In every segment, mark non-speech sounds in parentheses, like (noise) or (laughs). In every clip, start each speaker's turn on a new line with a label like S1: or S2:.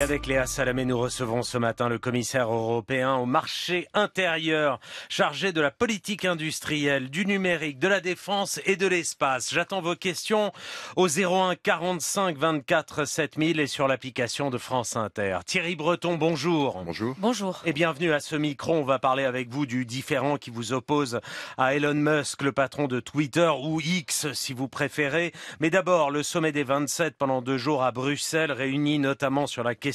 S1: Avec Léa Salamé, nous recevons ce matin le commissaire européen au marché intérieur, chargé de la politique industrielle, du numérique, de la défense et de l'espace. J'attends vos questions au 01 45 24 7000 et sur l'application de France Inter. Thierry Breton, bonjour. Bonjour. Bonjour. Et bienvenue à ce micro. On va parler avec vous du différent qui vous oppose à Elon Musk, le patron de Twitter ou X si vous préférez. Mais d'abord, le sommet des 27 pendant deux jours à Bruxelles réunit notamment sur la question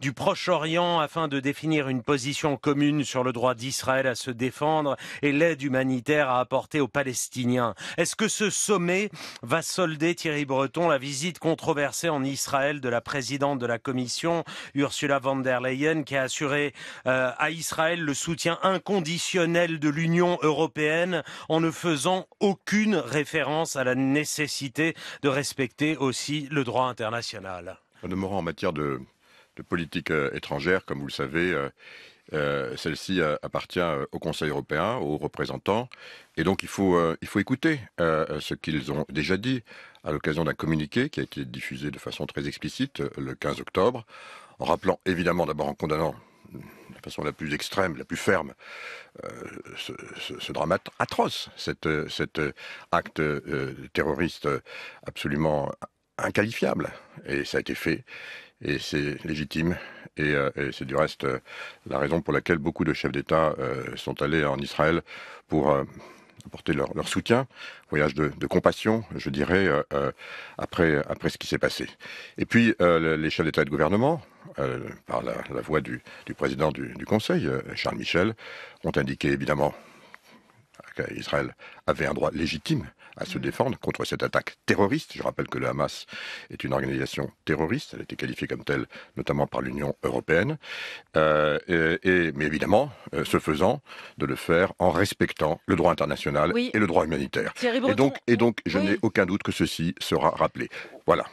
S1: du Proche-Orient afin de définir une position commune sur le droit d'Israël à se défendre et l'aide humanitaire à apporter aux Palestiniens. Est-ce que ce sommet va solder, Thierry Breton, la visite controversée en Israël de la présidente de la Commission, Ursula von der Leyen, qui a assuré euh, à Israël le soutien inconditionnel de l'Union européenne en ne faisant aucune référence à la nécessité de respecter aussi le droit international.
S2: en matière de de politique euh, étrangère, comme vous le savez. Euh, euh, celle-ci appartient au Conseil européen, aux représentants, et donc il faut, il faut écouter ce qu'ils ont déjà dit à l'occasion d'un communiqué qui a été diffusé de façon très explicite le 15 octobre, en rappelant évidemment d'abord en condamnant de la façon la plus extrême, la plus ferme, ce, drame atroce, cet, acte terroriste absolument inqualifiable. Et ça a été fait et c'est légitime. Et, euh, c'est du reste euh, la raison pour laquelle beaucoup de chefs d'État euh, sont allés en Israël pour apporter leur, soutien, voyage de, compassion, je dirais, après, après ce qui s'est passé. Et puis, les chefs d'État et de gouvernement, par la, voix du, président du Conseil, Charles Michel, ont indiqué évidemment qu'Israël avait un droit légitime à se défendre contre cette attaque terroriste. Je rappelle que le Hamas est une organisation terroriste, elle a été qualifiée comme telle notamment par l'Union européenne, euh, et, mais évidemment, euh, ce faisant, de le faire en respectant le droit international et le droit humanitaire. Et donc, et donc, je n'ai aucun doute que ceci sera rappelé. Voilà.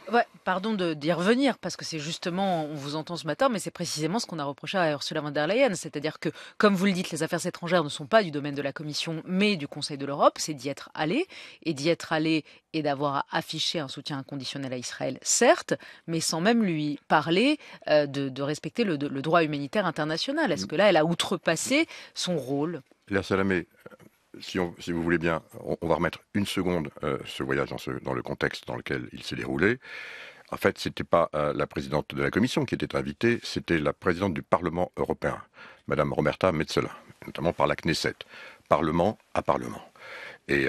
S3: pardon d'y revenir, parce que c'est justement, on vous entend ce matin, mais c'est précisément ce qu'on a reproché à Ursula von der Leyen, c'est-à-dire que, comme vous le dites, les affaires étrangères ne sont pas du domaine de la Commission, mais du Conseil de l'Europe, c'est d'y être allé et d'y être allé et d'avoir affiché un soutien inconditionnel à Israël, certes, mais sans même lui parler euh, de, respecter le, droit humanitaire international. Est-ce mm. que là, elle a outrepassé son rôle
S2: La Salamé, euh, si, si, vous voulez bien, on, va remettre une seconde euh, ce voyage dans, le contexte dans lequel il s'est déroulé. En fait, ce n'était pas la présidente de la Commission qui était invitée, c'était la présidente du Parlement européen, Madame Roberta Metzola, notamment par la Knesset, Parlement à Parlement. Et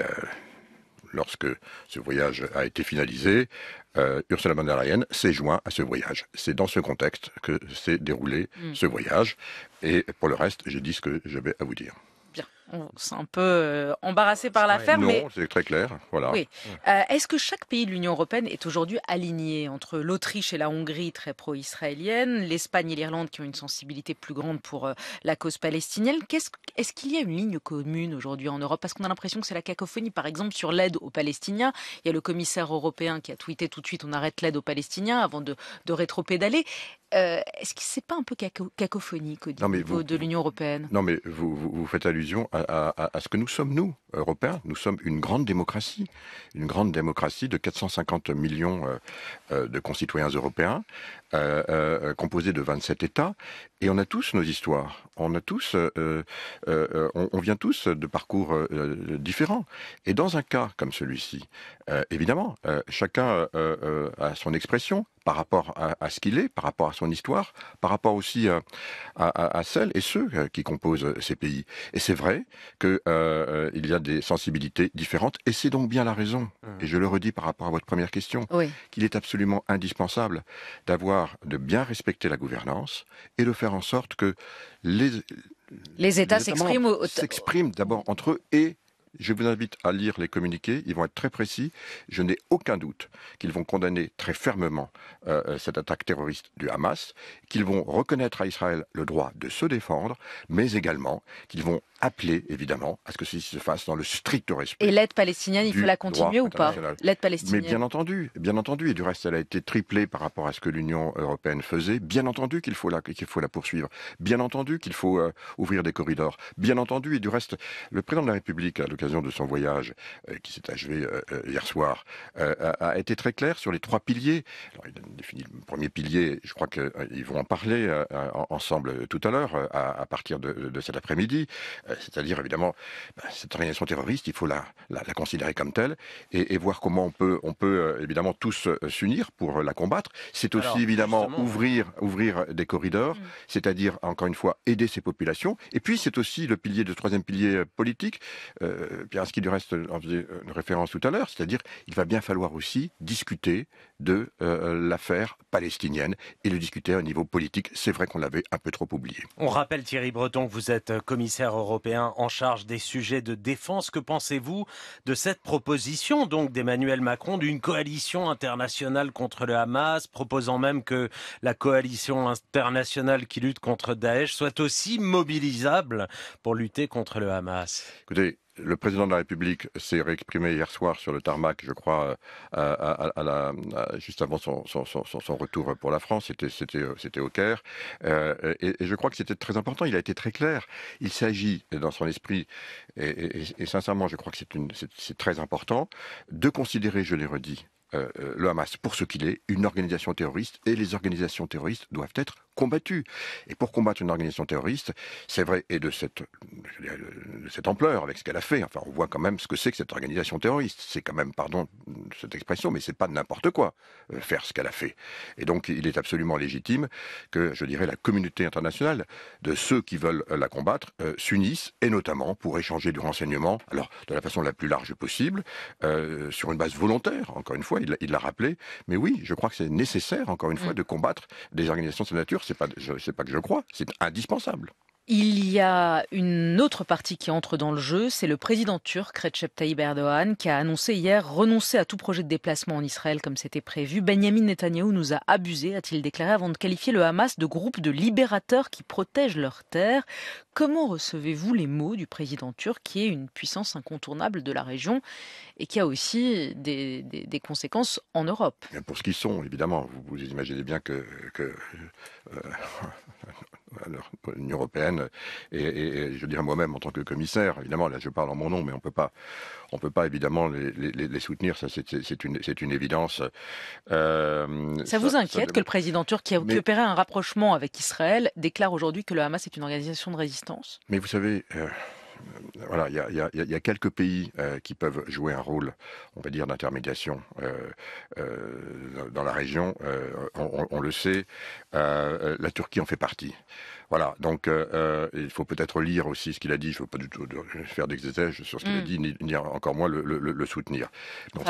S2: lorsque ce voyage a été finalisé, euh, Ursula von der Leyen s'est joint à ce voyage. C'est dans ce contexte que s'est déroulé hmm. ce voyage. Et pour le reste, j'ai dit ce que j'avais à vous dire.
S3: Bien. On s'est un peu euh, embarrassé par l'affaire. Non,
S2: c'est très clair. Voilà.
S3: Euh, est-ce que chaque pays de l'Union européenne est aujourd'hui aligné entre l'Autriche et la Hongrie, très pro-israélienne, l'Espagne et l'Irlande qui ont une sensibilité plus grande pour euh, la cause palestinienne Est-ce qu'il y a une ligne commune aujourd'hui en Europe Parce qu'on a l'impression que c'est la cacophonie. Par exemple, sur l'aide aux Palestiniens, il y a le commissaire européen qui a tweeté tout de suite on arrête l'aide aux Palestiniens avant de, de rétro-pédaler. Est-ce que n'est pas un peu cacophonie cacophonique au niveau de l'Union européenne
S2: Non, mais vous faites allusion à à, ce que nous sommes, nous, Européens. Nous sommes une grande démocratie, une grande démocratie de 450 millions euh, euh, de concitoyens européens, euh, composée de 27 États, et on a tous nos histoires. On a tous, on, vient tous de parcours différents. Et dans un cas comme celui-ci, évidemment, chacun a son expression, par rapport à, ce qu'il est, par rapport à son histoire, par rapport aussi euh, à, celles et ceux euh, qui composent euh, ces pays. Et c'est vrai qu'il y a des sensibilités différentes, et c'est donc bien la raison, mmh. et je le redis par rapport à votre première question, qu'il est absolument indispensable d'avoir, de bien respecter la gouvernance et de faire en sorte que les...
S3: Les États s'expriment
S2: d'abord entre eux et je vous invite à lire les communiqués, ils vont être très précis. Je n'ai aucun doute qu'ils vont condamner très fermement euh, euh, cette attaque terroriste du Hamas, qu'ils vont reconnaître à Israël le droit de se défendre, mais également qu'ils vont appeler, évidemment, à ce que ceci se fasse dans le strict respect.
S3: Et l'aide palestinienne, il faut la continuer ou pas L'aide palestinienne. Mais bien
S2: entendu, bien entendu. Et du reste, elle a été triplée par rapport à ce que l'Union européenne faisait. Bien entendu qu'il faut, la, qu'il faut la poursuivre. Bien entendu qu'il faut euh, ouvrir des corridors. Bien entendu. Et du reste, le président de la République, à de son voyage euh, qui s'est achevé euh, euh, hier soir, a, été très clair sur les trois piliers. Alors, il défini le premier pilier, je crois qu'ils vont en parler ensemble tout à l'heure, à, partir de, cet après-midi, c'est-à-dire évidemment bah, cette organisation terroriste, il faut la, la, considérer comme telle et, voir comment on peut, on peut évidemment tous s'unir pour la combattre. C'est aussi évidemment ouvrir, ouvrir des corridors, mm. c'est-à-dire encore une fois aider ces populations. Et puis c'est aussi le pilier, de troisième pilier politique, euh, ce qui, du reste euh, en faisait euh, une référence tout à l'heure, c'est-à-dire il va bien falloir aussi discuter de l'affaire palestinienne et le discuter au niveau politique. C'est vrai qu'on l'avait un peu trop oublié.
S1: On rappelle Thierry Breton que vous êtes commissaire européen en charge des sujets de défense. Que pensez-vous de cette proposition donc d'Emmanuel Macron d'une coalition internationale contre le Hamas, proposant même que la coalition internationale qui lutte contre Daesh soit aussi mobilisable pour lutter contre le
S2: Hamas Écoutez, le président de la République s'est réexprimé hier soir sur le tarmac, je crois, euh, juste avant son, retour pour la France. C'était euh, au Caire. Euh, et, je crois que c'était très important. Il a été très clair. Il s'agit, dans son esprit, et, sincèrement, je crois que c'est très important, de considérer, je l'ai redit, le Hamas pour ce qu'il est, une organisation terroriste. Et les organisations terroristes doivent être combattu. Et pour combattre une organisation terroriste, c'est vrai, et de cette, cette ampleur, avec ce qu'elle a fait, enfin, on voit quand même ce que c'est que cette organisation terroriste. C'est quand même, pardon cette expression, mais c'est pas n'importe quoi euh, faire ce qu'elle a fait. Et donc, il est absolument légitime que, je dirais, la communauté internationale de ceux qui veulent euh, la combattre euh, s'unissent, et notamment pour échanger du renseignement, alors de la façon la plus large possible, sur une base volontaire, encore une fois, il l'a rappelé. Mais oui, je crois que c'est nécessaire, encore une fois, mm. de combattre des organisations de cette nature ce n'est pas que je crois, c'est indispensable.
S3: Il y a une autre partie qui entre dans le jeu, c'est le président turc Recep Tayyip Erdogan qui a annoncé hier renoncer à tout projet de déplacement en Israël comme c'était prévu. Benjamin Netanyahu nous a abusé, a-t-il déclaré, avant de qualifier le Hamas de groupe de libérateurs qui protègent leurs terres. Comment recevez-vous les mots du président turc qui est une puissance incontournable de la région et qui a aussi des, conséquences en Europe
S2: Pour ce qu'ils sont, évidemment, vous, imaginez bien que, euh, l'Union européenne et, je dirais moi-même en tant que commissaire. Évidemment, là je parle en mon nom, mais on peut pas, on peut pas évidemment les, soutenir. Ça c'est une, une, évidence. Euh, ça, vous inquiète que le
S3: président turc, qui a opéré un rapprochement avec Israël, déclare aujourd'hui que le Hamas est une organisation de résistance
S2: Mais vous savez, euh, voilà, il y, a, quelques pays euh, qui peuvent jouer un rôle, on va dire, d'intermédiation euh, euh, dans la région. on, le sait, la Turquie en fait partie. Voilà, donc euh, euh, il faut peut-être lire aussi ce qu'il a dit. Je ne veux pas du tout faire d'exégèse sur ce qu'il a mm. dit, ni, encore moins le, soutenir.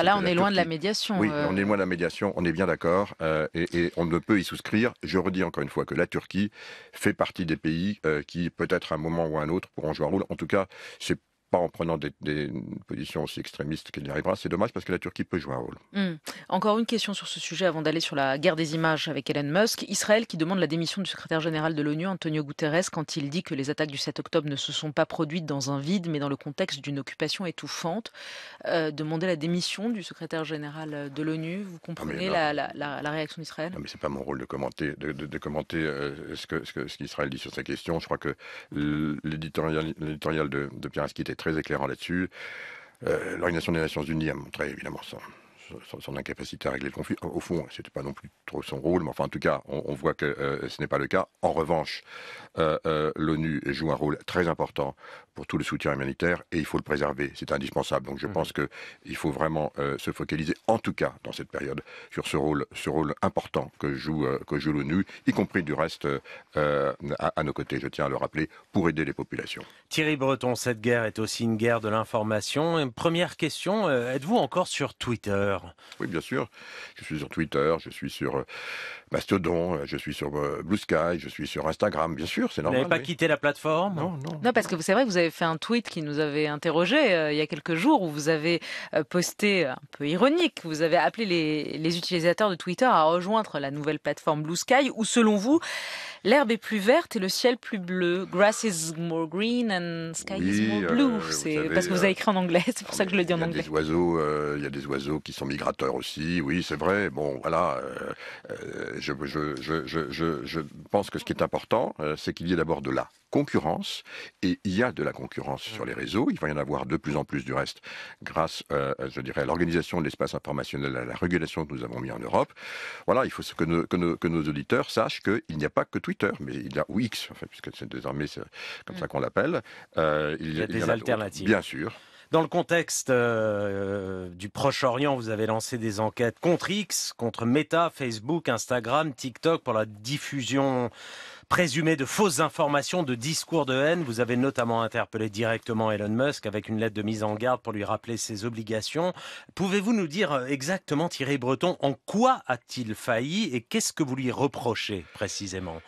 S2: là, on est loin de la
S3: médiation. Oui, euh. on est
S2: loin de la médiation, on est bien d'accord, et, et, on ne peut y souscrire. Je redis encore une fois que la Turquie fait partie des pays qui, peut-être à un moment ou à un autre, pourront jouer un rôle. En tout cas, c'est pas en prenant des, positions aussi extrémistes qu'il y arrivera. C'est dommage parce que la Turquie peut jouer un rôle.
S3: Hmm. Encore une question sur ce sujet avant d'aller sur la guerre des images avec Elon Musk. Israël qui demande la démission du secrétaire général de l'ONU, Antonio Guterres, quand il dit que les attaques du 7 octobre ne se sont pas produites dans un vide, mais dans le contexte d'une occupation étouffante. Euh, demander la démission du secrétaire général de l'ONU, vous ah, comprenez la, réaction d'Israël Non, mais
S2: c'est pas mon rôle de commenter, de, commenter euh, ce qu'Israël ce dit sur sa question. Je crois que l'éditorial de, de Pierre était très éclairant là-dessus. Euh, L'Organisation des Nations Unies a montré évidemment ça son, incapacité à régler le conflit. Au fond, c'était pas non plus trop son rôle, mais enfin, en tout cas, on, voit que euh, ce n'est pas le cas. En revanche, euh, euh, l'ONU joue un rôle très important pour tout le soutien humanitaire et il faut le préserver. C'est indispensable. Donc, je mm-hmm. pense qu'il faut vraiment se focaliser, en tout cas, dans cette période, sur ce rôle, ce rôle important que joue que joue l'ONU, y compris du reste à nos côtés. Je tiens à le rappeler pour aider les populations.
S1: Thierry Breton, cette guerre est aussi une guerre de l'information. Première question, êtes-vous encore sur Twitter?
S2: Oui, bien sûr. Je suis sur Twitter, je suis sur euh, Mastodon, euh, je suis sur euh, Blue Sky, je suis sur Instagram, bien sûr, c'est normal. Vous n'avez pas
S1: quitté la plateforme Non, non.
S3: Non, parce que c'est vrai, que vous avez fait un tweet qui nous avait interrogé il y a quelques jours où vous avez posté un peu ironique, vous avez appelé les, utilisateurs de Twitter à rejoindre la nouvelle plateforme Blue Sky où, selon vous, l'herbe est plus verte et le ciel plus bleu. Grass is more green and sky is more blue. c'est parce que vous avez écrit en anglais, c'est pour ça que je le dis en anglais.
S2: oiseaux, il y a des oiseaux qui sont migrateurs aussi, oui, c'est vrai. Bon, voilà, euh, euh, je, je, je, je, pense que ce qui est important, euh, c'est qu'il y ait d'abord de la concurrence, et il y a de la concurrence sur les réseaux, il va y en avoir de plus en plus du reste, grâce, je dirais, à l'organisation de l'espace informationnel, à la régulation que nous avons mis en Europe. Voilà, il faut que nos, que nos, auditeurs sachent qu'il n'y a pas que Twitter, mais il y a, ou X, fait, puisque c'est désormais comme mm. ça qu'on l'appelle. il, y a des alternatives. bien sûr.
S1: Dans le contexte euh, euh, du Proche-Orient, vous avez lancé des enquêtes contre X, contre Meta, Facebook, Instagram, TikTok pour la diffusion présumée de fausses informations, de discours de haine. Vous avez notamment interpellé directement Elon Musk avec une lettre de mise en garde pour lui rappeler ses obligations. Pouvez-vous nous dire euh, exactement, Thierry Breton, en quoi a-t-il failli et qu'est-ce que vous lui reprochez précisément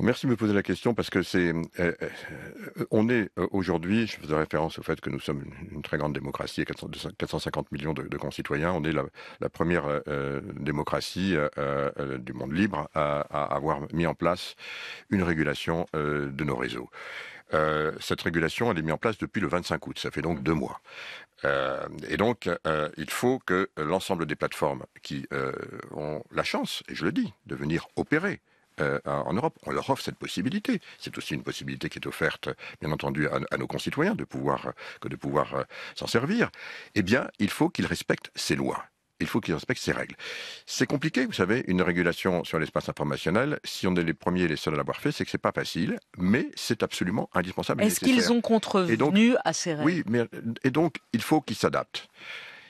S2: Merci de me poser la question parce que c'est, euh, euh, euh, on est aujourd'hui, je faisais référence au fait que nous sommes une, très grande démocratie, 450 millions de, concitoyens, on est la, première démocratie du monde libre à, avoir mis en place une régulation de nos réseaux. cette régulation, elle est mise en place depuis le 25 août. Ça fait donc deux mois. et donc, il faut que l'ensemble des plateformes qui ont la chance, et je le dis, de venir opérer euh, en Europe. On leur offre cette possibilité. C'est aussi une possibilité qui est offerte, bien entendu, à, nos concitoyens de pouvoir, euh, que de pouvoir euh, s'en servir. Eh bien, il faut qu'ils respectent ces lois il faut qu'ils respectent ces règles. C'est compliqué, vous savez, une régulation sur l'espace informationnel. Si on est les premiers et les seuls à l'avoir fait, c'est que c'est pas facile, mais c'est absolument indispensable. Est-ce qu'ils ont
S3: contrevenu à ces règles
S2: Oui, mais et donc il faut qu'ils s'adaptent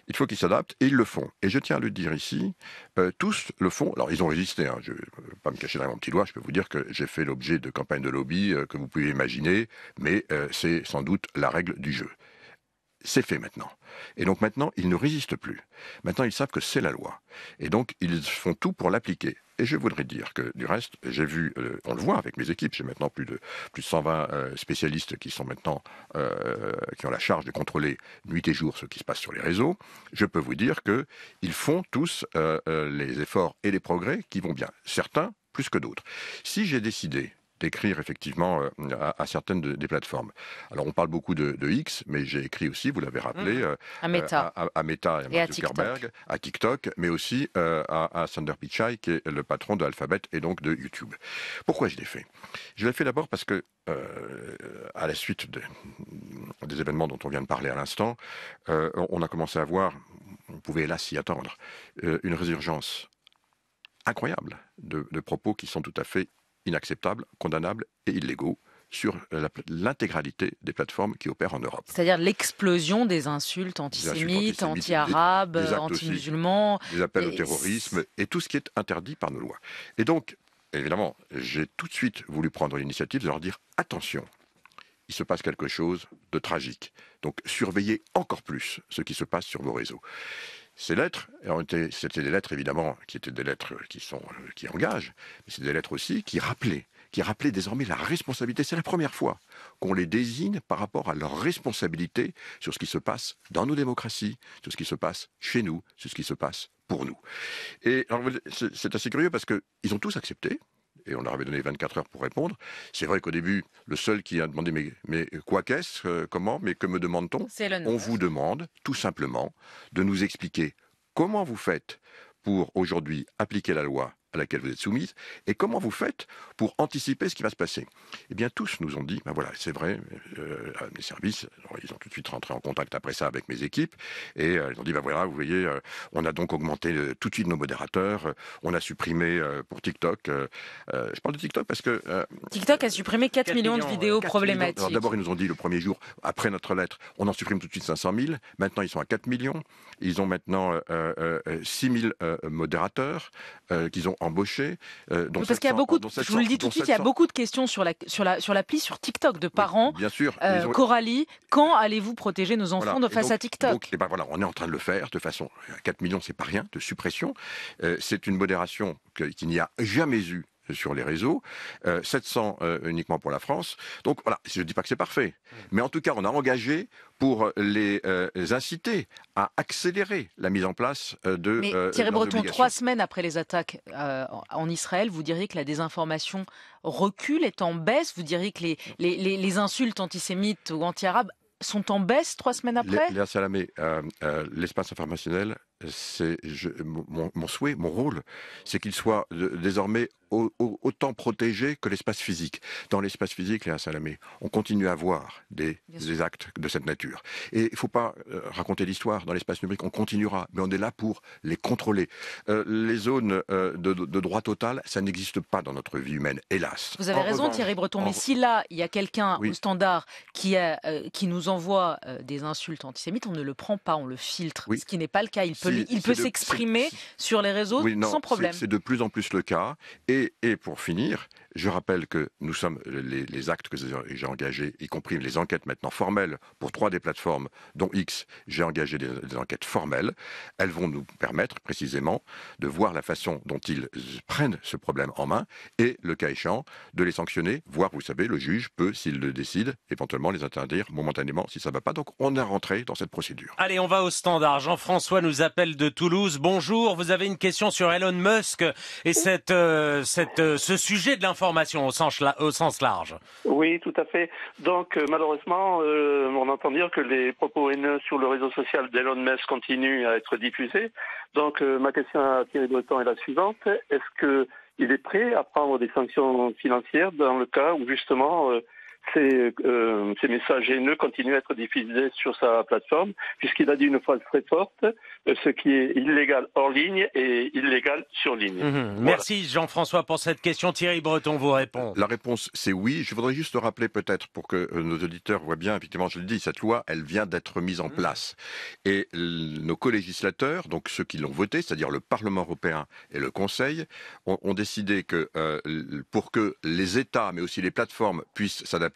S2: il faut qu'ils s'adaptent et ils le font. Et je tiens à le dire ici, euh, tous le font. Alors ils ont résisté, hein. je ne vais pas me cacher dans mon petit doigt, je peux vous dire que j'ai fait l'objet de campagnes de lobby euh, que vous pouvez imaginer, mais euh, c'est sans doute la règle du jeu. C'est fait maintenant. Et donc maintenant, ils ne résistent plus. Maintenant, ils savent que c'est la loi. Et donc, ils font tout pour l'appliquer. Et je voudrais dire que, du reste, j'ai vu, euh, on le voit avec mes équipes, j'ai maintenant plus de, plus 120 euh, spécialistes qui sont maintenant, euh, qui ont la charge de contrôler nuit et jour ce qui se passe sur les réseaux. Je peux vous dire qu'ils font tous les efforts et les progrès qui vont bien. Certains plus que d'autres. Si j'ai décidé d'écrire effectivement euh, à, certaines des plateformes. Alors on parle beaucoup de, X, mais j'ai écrit aussi, vous l'avez rappelé, mm. euh, à, Meta. Euh, à, et, à Zuckerberg, TikTok. à TikTok, mais aussi à, Sander Pichai, qui est le patron de Alphabet et donc de YouTube. Pourquoi je l'ai fait Je l'ai fait d'abord parce que à la suite de, des événements dont on vient de parler à l'instant, on a commencé à voir, on pouvait hélas s'y attendre, une résurgence incroyable de, propos qui sont tout à fait inacceptables, condamnables et illégaux sur l'intégralité des plateformes qui opèrent en Europe.
S3: C'est-à-dire l'explosion des insultes antisémites, anti-arabes, anti-musulmans.
S2: Des appels au terrorisme et tout ce qui est interdit par nos lois. Et donc, évidemment, j'ai tout de suite voulu prendre l'initiative de leur dire attention, il se passe quelque chose de tragique. Donc surveillez encore plus ce qui se passe sur vos réseaux ces lettres, c'était des lettres évidemment qui étaient des lettres qui, sont, euh, qui engagent, mais c'est des lettres aussi qui rappelaient, qui rappelaient désormais la responsabilité. C'est la première fois qu'on les désigne par rapport à leur responsabilité sur ce qui se passe dans nos démocraties, sur ce qui se passe chez nous, sur ce qui se passe pour nous. Et c'est assez curieux parce qu'ils ont tous accepté, et on leur avait donné 24 heures pour répondre. C'est vrai qu'au début, le seul qui a demandé mais, quoi qu'est-ce, euh, comment, mais que me demande-t-on On vous demande tout simplement de nous expliquer comment vous faites pour aujourd'hui appliquer la loi à laquelle vous êtes soumise et comment vous faites pour anticiper ce qui va se passer Eh bien, tous nous ont dit, ben voilà, c'est vrai, mes euh, services, ils ont tout de suite rentré en contact après ça avec mes équipes et euh, ils ont dit, ben voilà, vous voyez, euh, on a donc augmenté tout de suite nos modérateurs, on a supprimé pour TikTok, je parle de TikTok parce que...
S3: TikTok a supprimé 4, millions, de vidéos problématiques. D'abord, ils
S2: nous ont dit le premier jour, après notre lettre, on en supprime tout de suite 500 000, maintenant ils sont à 4 millions, ils ont maintenant 6 000 modérateurs qu'ils ont en embauchés. Euh, parce qu'il y a beaucoup, je vous le dis tout de suite, il y a beaucoup
S3: de questions sur la la sur l'appli sur TikTok de parents. bien sûr. Euh, Coralie, quand allez-vous protéger nos enfants de face à TikTok
S2: eh ben voilà, on est en train de le faire de façon 4 euh, millions, c'est pas rien de suppression. c'est une modération qu'il n'y a jamais eu sur les réseaux, 700 euh, euh, uniquement pour la France. Donc voilà, je ne dis pas que c'est parfait, mm. mais en tout cas, on a engagé pour euh, les, inciter à accélérer la mise en place de. Mais Thierry Breton, trois
S3: semaines après les attaques en Israël, vous diriez que la désinformation recule, est en baisse, vous diriez que les, les, insultes antisémites ou anti-arabes sont en baisse trois semaines après
S2: Léa Salamé, l'espace informationnel je, mon, souhait, mon rôle, c'est qu'il soit désormais autant protégé que l'espace physique. Dans l'espace physique, Léa Salamé, on continue à voir des, actes de cette nature. Et il ne faut pas euh, raconter l'histoire. Dans l'espace numérique, on continuera, mais on est là pour les contrôler. Euh, les zones euh, de, droit total, ça n'existe pas dans notre vie humaine, hélas. Vous avez raison, Thierry
S3: Breton, mais si là, il y a quelqu'un au standard qui, nous envoie des insultes antisémites, on ne le prend pas, on le filtre, ce qui n'est pas le cas. Il il peut s'exprimer sur les réseaux sans problème. C'est
S2: de plus en plus le cas. et pour finir, je rappelle que nous sommes les, actes que j'ai engagés, y compris les enquêtes maintenant formelles pour trois des plateformes, dont X, j'ai engagé des, enquêtes formelles. Elles vont nous permettre précisément de voir la façon dont ils prennent ce problème en main et, le cas échéant, de les sanctionner, voire, vous savez, le juge peut, s'il le décide, éventuellement les interdire momentanément si ça ne va pas. Donc on est rentré dans cette procédure.
S1: Allez, on va au standard. Jean-François nous appelle de Toulouse. Bonjour, vous avez une question sur Elon Musk et oh. cette, euh, cette, euh, ce sujet de l'information
S2: oui, tout à fait. Donc euh, malheureusement, euh, on entend dire que les propos haineux sur le réseau social d'Elon Musk continuent à être diffusés. Donc euh, ma question à Thierry Breton est la suivante. Est-ce qu'il est prêt à prendre des sanctions financières dans le cas où justement... Euh, ces, messages haineux continuent à être diffusés sur sa plateforme, puisqu'il a dit une phrase très forte, euh, ce qui est illégal hors ligne et illégal sur ligne. Mhm. Merci
S1: Jean-François pour cette question. Thierry Breton vous répond.
S2: La réponse, c'est oui. Je voudrais juste le rappeler peut-être pour que euh, nos auditeurs voient bien, effectivement, je le dis, cette loi, elle vient d'être mise en mhm. place. Et nos co-législateurs, donc ceux qui l'ont votée, c'est-à-dire le Parlement européen et le Conseil, ont, décidé que pour que les États, mais aussi les plateformes, puissent s'adapter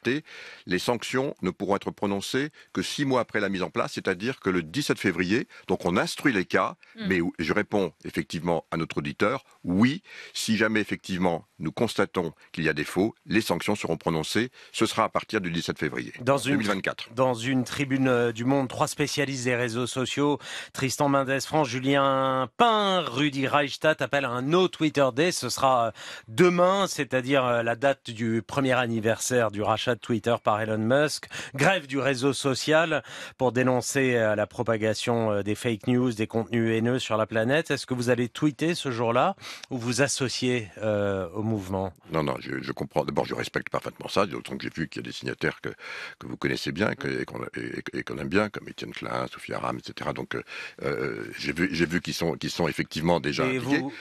S2: les sanctions ne pourront être prononcées que six mois après la mise en place, c'est-à-dire que le 17 février. Donc on instruit les cas, mm. mais je réponds effectivement à notre auditeur, oui, si jamais effectivement nous constatons qu'il y a défaut, les sanctions seront prononcées. Ce sera à partir du 17 février dans une, 2024. Dans une
S1: tribune euh, du Monde, trois spécialistes des réseaux sociaux, Tristan Mendes, France, Julien Pain, Rudy Reichstadt appellent à un no Twitter Day. Ce sera euh, demain, c'est-à-dire euh, la date du premier anniversaire du rachat de Twitter par Elon Musk, grève du réseau social pour dénoncer euh, la propagation euh, des fake news, des contenus haineux sur la planète. Est-ce que vous allez tweeter ce jour-là ou vous associer euh, au mouvement
S2: Non, non, je, comprends. D'abord, je respecte parfaitement ça, d'autant que j'ai vu qu'il y a des signataires que, que vous connaissez bien et qu'on aime bien, comme Étienne Klein, Sophie Aram, etc. Donc, j'ai vu, vu qu'ils sont, sont effectivement déjà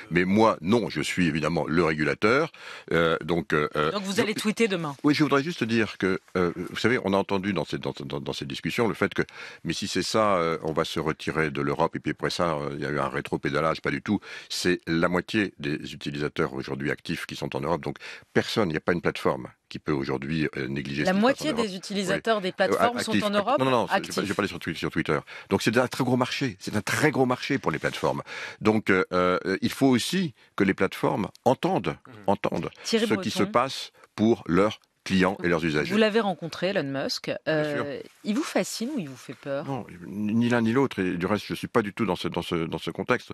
S2: Mais moi, non, je suis évidemment le régulateur. donc, donc, vous allez tweeter demain Oui, je voudrais juste dire que, euh, vous savez, on a entendu dans ces, dans, discussions le fait que, mais si c'est ça, euh, on va se retirer de l'Europe, et puis après ça, euh, il y a eu un rétro-pédalage. pas du tout. C'est la moitié des utilisateurs aujourd'hui actifs qui sont en Europe, donc personne, il n'y a pas une plateforme qui peut aujourd'hui négliger. La moitié des utilisateurs
S3: des plateformes sont en Europe Non, non, non, je,
S2: sur, sur Twitter. Donc c'est un très gros marché, c'est un très gros marché pour les plateformes. Donc il faut aussi que les plateformes entendent, mmh. entendent ce qui se passe pour leurs clients et leurs usagers.
S3: Vous l'avez rencontré, Elon Musk. Euh, il vous fascine
S2: ou il vous fait peur Non, ni l'un ni l'autre. Et du reste, je ne suis pas du tout dans ce, dans ce, dans ce contexte.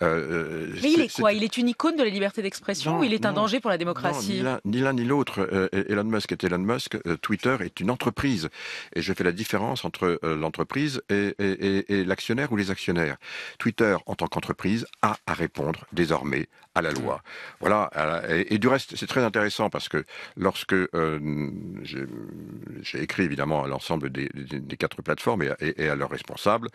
S2: Euh, euh, Mais il est quoi Il
S3: est une icône de la liberté d'expression ou il est un danger pour la démocratie non,
S2: Ni l'un ni l'autre. Elon Musk est Elon Musk. Twitter est une entreprise. Et je fais la différence entre l'entreprise et, et, l'actionnaire ou les actionnaires. Twitter, en tant qu'entreprise, a à répondre désormais à la loi. Mm. Voilà. Et, du reste, c'est très intéressant parce que lorsque... Euh, j'ai écrit évidemment à l'ensemble des, quatre plateformes et, à, et leurs responsables.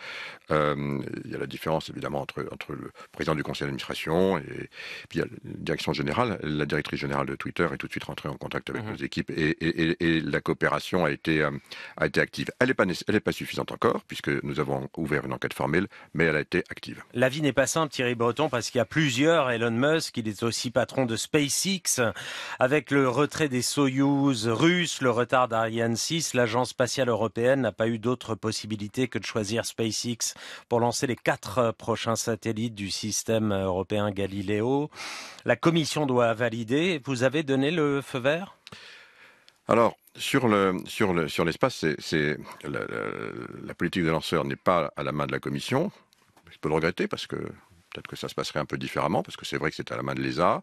S2: Euh, il y a la différence évidemment entre, entre le président du conseil d'administration et, puis la direction générale. La directrice générale de Twitter est tout de suite rentrée en contact avec mhm. nos équipes et, la coopération a été, euh, a été active. Elle n'est pas, pas suffisante encore puisque nous avons ouvert une enquête formelle, mais elle a été active. La vie n'est pas simple, Thierry
S1: Breton, parce qu'il y a plusieurs. Elon Musk, il est aussi patron de SpaceX. Avec le retrait des Soyuz, russe, le retard d'Ariane 6, l'agence spatiale européenne n'a pas eu d'autre possibilité que de choisir SpaceX pour lancer les quatre euh, prochains satellites du système européen Galileo. La commission doit valider. Vous avez donné le feu
S2: vert alors, sur le sur l'espace, c'est la, la politique de lanceur n'est pas à la main de la Commission. Je peux le regretter parce que Peut-être que ça se passerait un peu différemment, parce que c'est vrai que c'est à la main de l'ESA.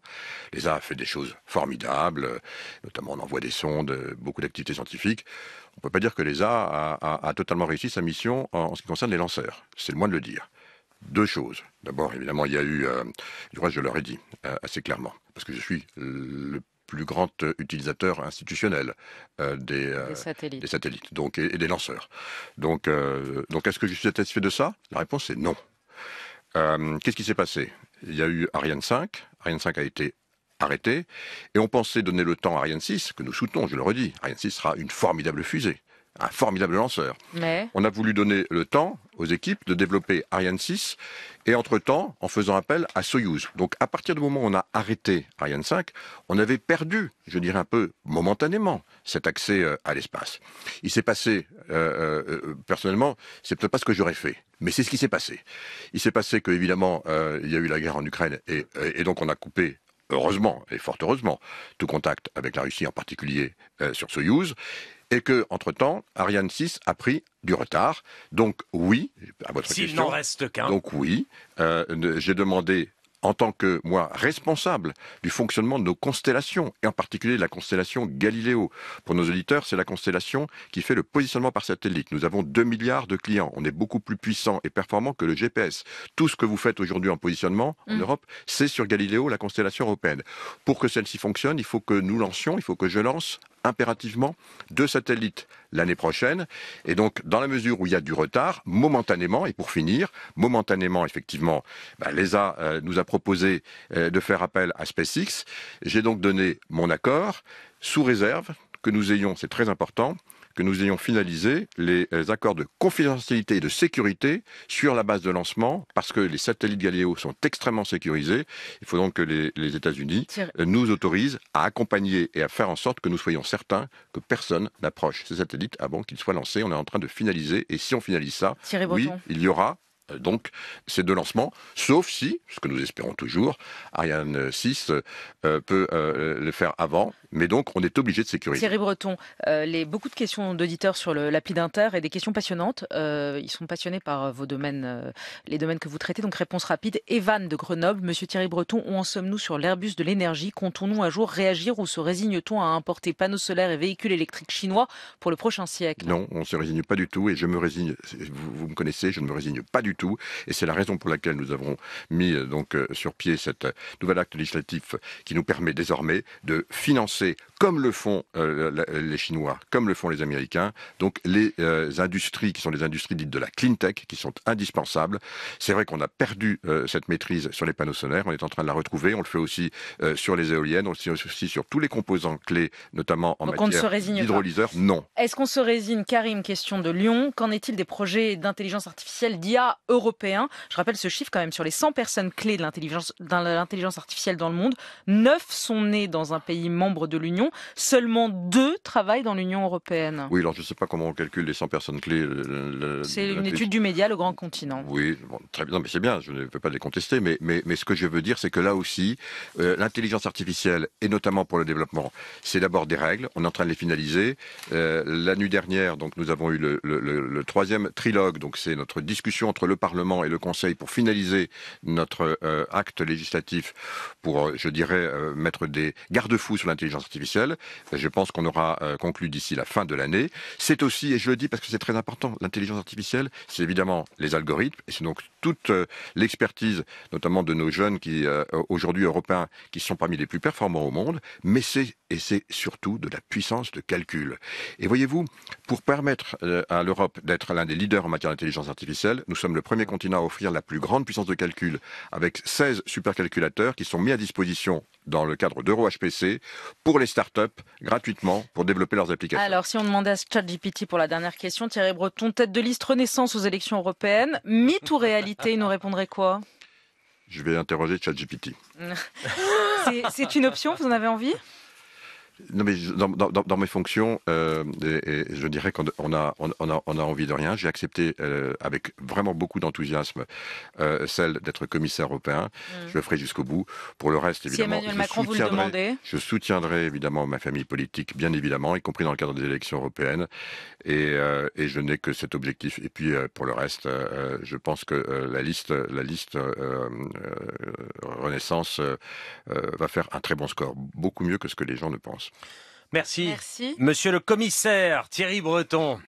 S2: L'ESA a fait des choses formidables, notamment on envoie des sondes, beaucoup d'activités scientifiques. On ne peut pas dire que l'ESA a, a, totalement réussi sa mission en, ce qui concerne les lanceurs. C'est le moins de le dire deux choses. D'abord, évidemment, il y a eu, je du reste, je leur ai dit euh, assez clairement, parce que je suis le plus grand utilisateur institutionnel euh, des, euh, des, satellites. donc, et, des lanceurs. Donc, donc est-ce que je suis satisfait de ça La réponse est non. Euh, qu'est-ce qui s'est passé Il y a eu Ariane 5. Ariane 5 a été arrêté. Et on pensait donner le temps à Ariane 6, que nous soutenons, je le redis. Ariane 6 sera une formidable fusée un formidable lanceur. On a voulu donner le temps aux équipes de développer Ariane 6 et entre-temps en faisant appel à Soyuz. Donc à partir du moment où on a arrêté Ariane 5, on avait perdu, je dirais un peu momentanément, cet accès euh, à l'espace. Il s'est passé, euh, euh, personnellement, c'est peut-être pas ce que j'aurais fait, mais c'est ce qui s'est passé. Il s'est passé que évidemment il y a eu la guerre en Ukraine et, donc on a coupé heureusement et fort heureusement, tout contact avec la Russie, en particulier sur Soyouz et que, entre-temps, Ariane 6 a pris du retard. Donc oui, à votre S'il n'en reste qu'un. Donc oui, euh, j'ai demandé en tant que moi responsable du fonctionnement de nos constellations, et en particulier de la constellation Galiléo. Pour nos auditeurs, c'est la constellation qui fait le positionnement par satellite. Nous avons 2 milliards de clients. On est beaucoup plus puissant et performant que le GPS. Tout ce que vous faites aujourd'hui en positionnement en mm. Europe, c'est sur Galiléo, la constellation européenne. Pour que celle-ci fonctionne, il faut que nous lancions, il faut que je lance impérativement deux satellites l'année prochaine. Et donc, dans la mesure où il y a du retard, momentanément, et pour finir, momentanément, effectivement, bah, l'ESA euh, nous a proposé euh, de faire appel à SpaceX. J'ai donc donné mon accord, sous réserve que nous ayons, c'est très important, que nous ayons finalisé les accords de confidentialité et de sécurité sur la base de lancement, parce que les satellites Galileo sont extrêmement sécurisés. Il faut donc que les, États-Unis nous autorisent à accompagner et à faire en sorte que nous soyons certains que personne n'approche ces satellites avant qu'ils soient lancés. On est en train de finaliser, et si on finalise ça, oui, il y aura euh, donc ces deux lancements, sauf si, ce que nous espérons toujours, Ariane 6 euh, peut euh, le faire avant, mais donc on est obligé de sécuriser.
S3: Thierry Breton, les, beaucoup de questions d'auditeurs sur l'appli d'Inter et des questions passionnantes. ils sont passionnés par vos domaines, les domaines que vous traitez, donc réponse rapide. Evan de Grenoble, Monsieur Thierry Breton, où en sommes-nous sur l'Airbus de l'énergie Comptons-nous un jour réagir ou se résigne-t-on à importer panneaux solaires et véhicules électriques chinois pour le prochain siècle
S2: Non, on ne se résigne pas du tout et je me résigne, vous, me connaissez, je ne me résigne pas du tout. Et c'est la raison pour laquelle nous avons mis euh, donc euh, sur pied cet euh, nouvel acte législatif qui nous permet désormais de financer comme le font euh, les Chinois, comme le font les Américains. Donc les euh, industries qui sont les industries dites de la clean tech, qui sont indispensables. C'est vrai qu'on a perdu euh, cette maîtrise sur les panneaux solaires, on est en train de la retrouver, on le fait aussi sur les éoliennes, on le fait aussi sur tous les composants clés, notamment en matière d'hydrolyseurs. Non.
S3: Est-ce qu'on se résigne, Karim, question de Lyon, qu'en est-il des projets d'intelligence artificielle d'IA européens Je rappelle ce chiffre quand même, sur les 100 personnes clés de l'intelligence artificielle dans le monde, 9 sont nées dans un pays membre de l'Union Seulement deux travaillent dans l'Union européenne.
S2: Oui, alors je ne sais pas comment on calcule les 100 personnes clés. C'est une étude
S3: du média, le grand continent.
S2: Oui, très bien, mais c'est bien, je ne peux pas les contester, mais, ce que je veux dire, c'est que là aussi, euh, l'intelligence artificielle, et notamment pour le développement, c'est d'abord des règles, on est en train de les finaliser. Euh, la nuit dernière, donc, nous avons eu le, troisième trilogue, donc c'est notre discussion entre le Parlement et le Conseil pour finaliser notre euh, acte législatif, pour, je dirais, mettre des garde-fous sur l'intelligence artificielle je pense qu'on aura euh, conclu d'ici la fin de l'année. C'est aussi, et je le dis parce que c'est très important, l'intelligence artificielle, c'est évidemment les algorithmes, et c'est donc toute euh, l'expertise, notamment de nos jeunes qui euh, aujourd'hui européens, qui sont parmi les plus performants au monde, mais c'est et c'est surtout de la puissance de calcul. Et voyez-vous, pour permettre à l'Europe d'être l'un des leaders en matière d'intelligence artificielle, nous sommes le premier continent à offrir la plus grande puissance de calcul, avec 16 supercalculateurs qui sont mis à disposition dans le cadre d'EuroHPC pour les startups gratuitement pour développer leurs applications.
S3: Alors, si on demandait à ChatGPT pour la dernière question, Thierry Breton, tête de liste Renaissance aux élections européennes, mythe ou réalité, il nous répondrait quoi
S2: Je vais interroger ChatGPT.
S3: (laughs) C'est une option, vous en avez envie
S2: non, mais dans, mes fonctions, euh, je dirais qu'on a, on, a, envie de rien. J'ai accepté euh, avec vraiment beaucoup d'enthousiasme euh, celle d'être commissaire européen. Mm. Je le ferai jusqu'au bout. Pour le reste, évidemment, je, soutiendrai, évidemment ma famille politique, bien évidemment, y compris dans le cadre des élections européennes. Et, et je n'ai que cet objectif. Et puis, pour le reste, je pense que la liste, la liste Renaissance va faire un très bon score, beaucoup mieux que ce que les gens ne pensent.
S1: Merci. Monsieur le commissaire
S2: Thierry Breton.